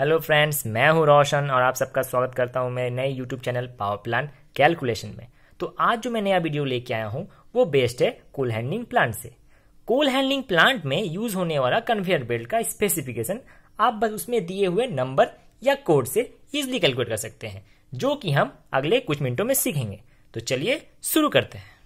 Hello friends मैं हूं रोशन और आप सबका स्वागत करता हूं मेरे नए YouTube channel power plan calculation में तो आज जो मैं नया वीडियो लेके आया हूं वो बेस्ड है कोल हैंडलिंग प्लांट से कोल हैंडलिंग प्लांट में यूज होने वाला कन्वेयर बेल्ट का स्पेसिफिकेशन आप बस उसमें दिए हुए नंबर या कोड से इजिली कैलकुलेट कर सकते हैं जो कि हम अगले कुछ मिनटों में सीखेंगे तो चलिए शुरू करते हैं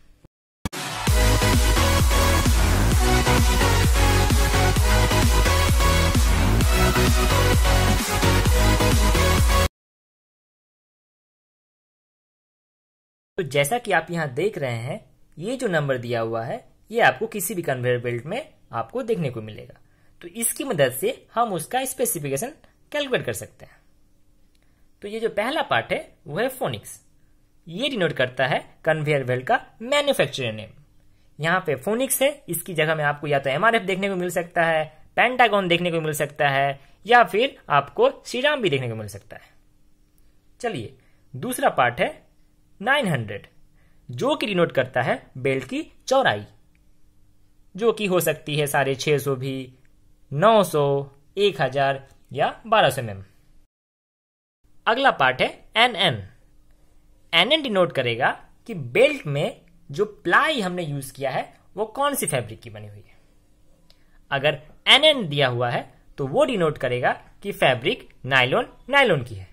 तो जैसा कि आप यहां देख रहे हैं ये जो नंबर दिया हुआ है ये आपको किसी भी कन्वेयर बेल्ट में आपको देखने को मिलेगा तो इसकी मदद से हम उसका स्पेसिफिकेशन कैलकुलेट कर सकते हैं तो ये जो पहला पार्ट है वो है फोनिक्स ये डिनोट करता है कन्वेयर बेल्ट का मैन्युफैक्चरर नेम यहां पे फोनिक्स है इसकी जगह में आपको या तो एमआरएफ देखने को मिल सकता है पेंटागॉन देखने को मिल सकता है या फिर आपको श्रीराम भी देखने को मिल सकता है चलिए दूसरा पार्ट है 900 जो कि डिनोट करता है बेल्ट की चौड़ाई जो कि हो सकती है साढ़े छह सौ भी नौ सौ एक हजार या बारह सौ एम अगला पार्ट है N N N N denote करेगा कि बेल्ट में जो प्लाई हमने यूज किया है वो कौन सी फैब्रिक की बनी हुई है अगर एन एन दिया हुआ है तो वो डिनोट करेगा कि फैब्रिक नाइलोन नाइलोन की है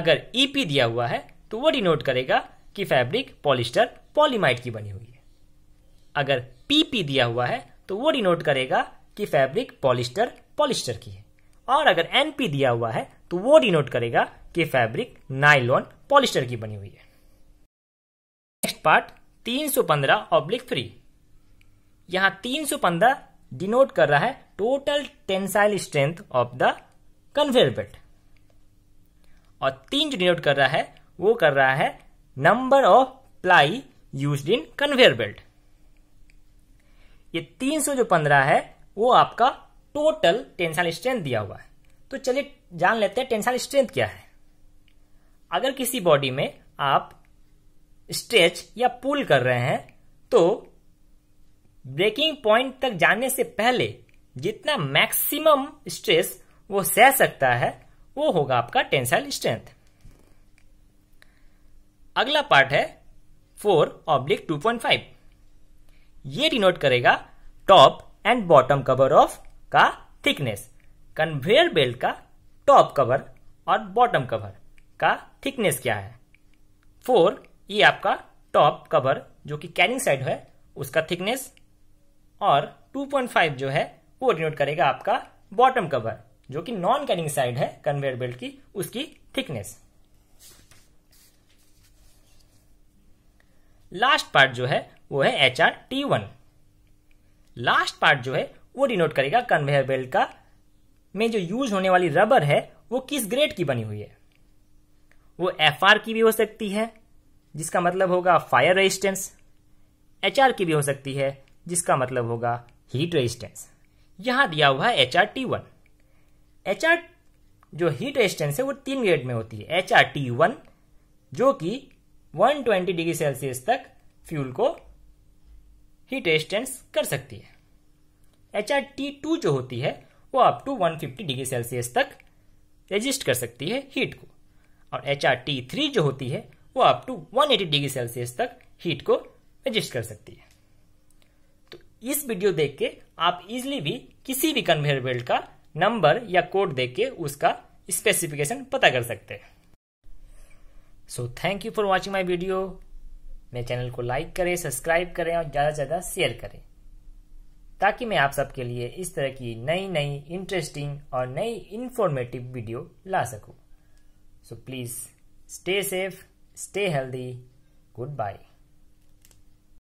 अगर ईपी e दिया हुआ है तो वो डिनोट करेगा कि फैब्रिक पॉलिस्टर पॉलीमाइट की बनी हुई है अगर पीपी दिया हुआ है तो वो डिनोट करेगा कि फैब्रिक पॉलिस्टर पॉलिस्टर की है और अगर एनपी दिया हुआ है तो वो डिनोट करेगा कि फैब्रिक नाइलॉन पॉलिस्टर की बनी हुई है नेक्स्ट पार्ट 315 ऑब्लिक थ्री यहां पंद्रह डिनोट कर रहा है total tensile strength of the conveyor belt और तीन जो डिनोट कर रहा है वो कर रहा है number of ply use in conveyor belt ये 300 जो 15 है वो आपका टोटल टेंशन स्ट्रेंथ दिया हुआ है तो चलिए जान लेते हैं टेंशन स्ट्रेंथ क्या है अगर किसी बॉडी में आप स्ट्रेच या पुल कर रहे हैं तो ब्रेकिंग पॉइंट तक जाने से पहले जितना मैक्सिमम स्ट्रेस वो सह सकता है वो होगा आपका टेंसाइल स्ट्रेंथ अगला पार्ट है four oblique two point five ये डिनोट करेगा top and bottom cover of का थिकनेस कन्वेयर बेल्ट का टॉप कवर और बॉटम कवर का थिकनेस क्या है फोर ये आपका टॉप कवर जो कि कैरिंग साइड है उसका थिकनेस और 2.5 जो है वो डिनोट करेगा आपका बॉटम कवर जो कि नॉन कैरिंग साइड है कन्वेयर बेल्ट की उसकी थिकनेस लास्ट पार्ट जो है वो है H R T one last part जो है वो डिनोट करेगा कन्वेयर बेल्ट का में जो यूज होने वाली रबर है वो किस ग्रेड की बनी हुई है वो एफ आर की भी हो सकती है जिसका मतलब होगा फायर रेजिस्टेंस एच आर की भी हो सकती है जिसका मतलब होगा हीट रेजिस्टेंस यहां दिया हुआ है H R T one H R जो हीट रेजिस्टेंस है वो तीन ग्रेड में होती है एच आर टी वन जो कि 120 डिग्री सेल्सियस तक फ्यूल को हीट रेजिस्टेंस कर सकती है एच आर टी टू जो होती है वो अप टू 150 डिग्री सेल्सियस तक रेजिस्ट कर सकती है हीट को और एच आर टी थ्री जो होती है वो अप टू 180 डिग्री सेल्सियस तक हीट को रजिस्ट कर सकती है तो इस वीडियो देख के आप इजिली भी किसी भी कन्वेयर बेल्ट का नंबर या कोड देख के उसका स्पेसिफिकेशन पता कर सकते हैं so thank you for watching my video मेरे चैनल को लाइक करें सब्सक्राइब करें और ज़्यादा से ज़्यादा शेयर करें ताकि मैं आप सबके लिए इस तरह की नई नई इंटरेस्टिंग और नई इन्फॉर्मेटिव वीडियो ला सकूं। So please stay safe stay healthy good bye